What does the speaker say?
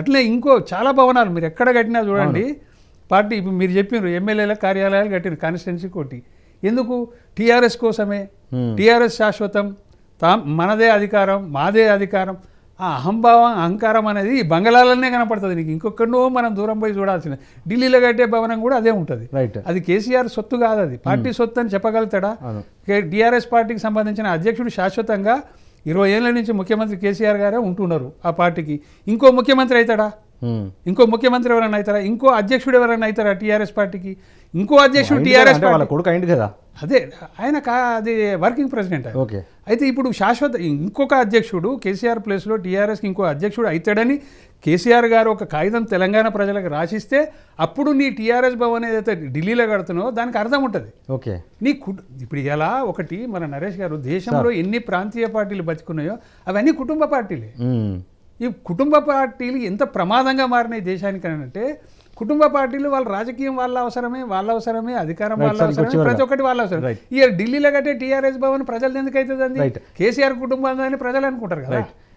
అట్లే ఇంకో చాలా భవనాలు మీరు ఎక్కడ కట్టినా చూడండి పార్టీ ఇప్పుడు మీరు చెప్పినారు ఎమ్మెల్యేల కార్యాలయాలు కట్టిన కాన్స్టిట్యున్సీ కోటి ఎందుకు టీఆర్ఎస్ కోసమే టీఆర్ఎస్ శాశ్వతం తా మనదే అధికారం మాదే అధికారం ఆ అహంభావం అహంకారం అనేది బంగాళాలనే కనపడుతుంది నీకు ఇంకొకనో మనం దూరం పోయి చూడాల్సింది ఢిల్లీలో కట్టే భవనం కూడా అదే ఉంటుంది రైట్ అది కేసీఆర్ సొత్తు కాదు అది పార్టీ సొత్తు అని చెప్పగలుగుతాడా టీఆర్ఎస్ పార్టీకి సంబంధించిన అధ్యక్షుడు శాశ్వతంగా ఇరవై ఏళ్ళ నుంచి ముఖ్యమంత్రి కేసీఆర్ గారే ఉంటున్నారు ఆ పార్టీకి ఇంకో ముఖ్యమంత్రి అవుతాడా ఇంకో ముఖ్యమంత్రి ఎవరైనా అవుతారా ఇంకో అధ్యక్షుడు ఎవరైనా అవుతారా టీఆర్ఎస్ పార్టీకి ఇంకో అధ్యక్షుడు టీఆర్ఎస్ కొడుకు అయింది కదా అదే ఆయన కా అది వర్కింగ్ ప్రెసిడెంట్ ఓకే అయితే ఇప్పుడు శాశ్వత ఇంకొక అధ్యక్షుడు కేసీఆర్ ప్లేస్లో టీఆర్ఎస్కి ఇంకో అధ్యక్షుడు అవుతాడని కేసీఆర్ గారు ఒక కాగితం తెలంగాణ ప్రజలకు రాసిస్తే అప్పుడు నీ టీఆర్ఎస్ భవన్ ఏదైతే ఢిల్లీలో కడుతున్నావో దానికి అర్థం ఉంటుంది ఓకే నీ ఇప్పుడు ఎలా ఒకటి మన నరేష్ గారు దేశంలో ఎన్ని ప్రాంతీయ పార్టీలు బతుకున్నాయో అవన్నీ కుటుంబ పార్టీలే ఈ కుటుంబ పార్టీలు ఎంత ప్రమాదంగా మారినాయి దేశానికి అంటే కుటుంబ పార్టీలు వాళ్ళ రాజకీయం వాళ్ళ అవసరమే వాళ్ళ అవసరమే అధికారం వాళ్ళ అవసరమే ప్రతి ఒక్కటి వాళ్ళ అవసరం ఇక ఢిల్లీలో కట్టే టీఆర్ఎస్ భవన్ ప్రజలు ఎందుకు అవుతుందండి కేసీఆర్ కుటుంబం అని ప్రజలు అనుకుంటారు కదా